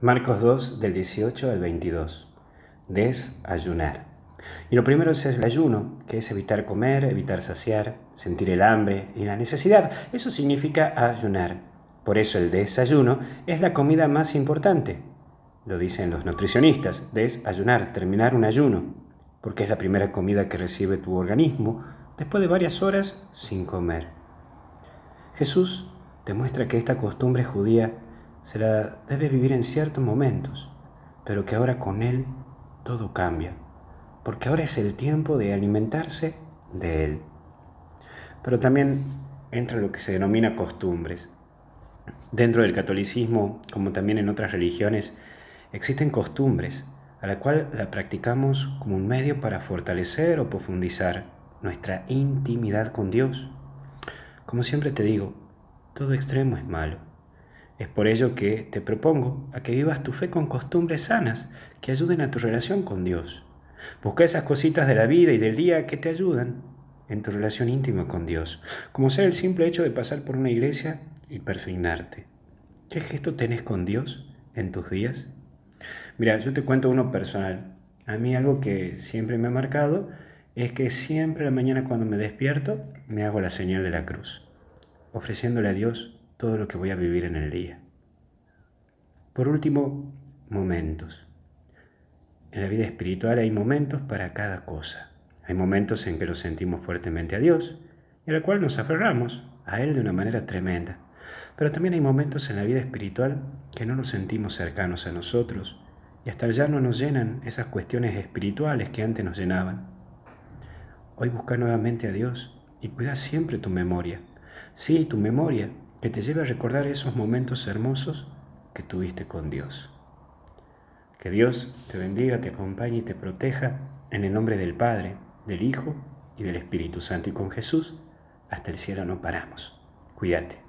Marcos 2 del 18 al 22. Desayunar. Y lo primero es el ayuno, que es evitar comer, evitar saciar, sentir el hambre y la necesidad. Eso significa ayunar. Por eso el desayuno es la comida más importante. Lo dicen los nutricionistas, desayunar, terminar un ayuno, porque es la primera comida que recibe tu organismo después de varias horas sin comer. Jesús demuestra que esta costumbre judía se la debe vivir en ciertos momentos, pero que ahora con Él todo cambia, porque ahora es el tiempo de alimentarse de Él. Pero también entra lo que se denomina costumbres. Dentro del catolicismo, como también en otras religiones, existen costumbres a la cual la practicamos como un medio para fortalecer o profundizar nuestra intimidad con Dios. Como siempre te digo, todo extremo es malo. Es por ello que te propongo a que vivas tu fe con costumbres sanas que ayuden a tu relación con Dios. Busca esas cositas de la vida y del día que te ayudan en tu relación íntima con Dios, como ser el simple hecho de pasar por una iglesia y persignarte. ¿Qué gesto tenés con Dios en tus días? Mira, yo te cuento uno personal. A mí algo que siempre me ha marcado es que siempre la mañana cuando me despierto me hago la señal de la cruz, ofreciéndole a Dios todo lo que voy a vivir en el día. Por último, momentos. En la vida espiritual hay momentos para cada cosa. Hay momentos en que lo sentimos fuertemente a Dios y el cual nos aferramos a Él de una manera tremenda. Pero también hay momentos en la vida espiritual que no nos sentimos cercanos a nosotros y hasta ya no nos llenan esas cuestiones espirituales que antes nos llenaban. Hoy busca nuevamente a Dios y cuida siempre tu memoria. Sí, tu memoria, que te lleve a recordar esos momentos hermosos que tuviste con Dios. Que Dios te bendiga, te acompañe y te proteja en el nombre del Padre, del Hijo y del Espíritu Santo y con Jesús. Hasta el cielo no paramos. Cuídate.